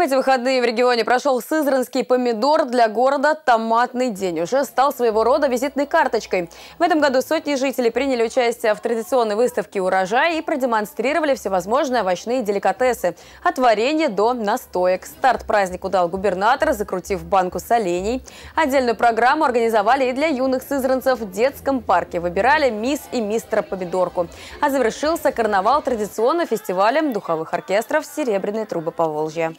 В эти выходные в регионе прошел сызранский помидор для города «Томатный день». Уже стал своего рода визитной карточкой. В этом году сотни жителей приняли участие в традиционной выставке урожая и продемонстрировали всевозможные овощные деликатесы. От варенья до настоек. Старт празднику дал губернатор, закрутив банку солений. Отдельную программу организовали и для юных сызранцев в детском парке. Выбирали мисс и мистера помидорку. А завершился карнавал традиционно фестивалем духовых оркестров «Серебряные трубы Поволжья».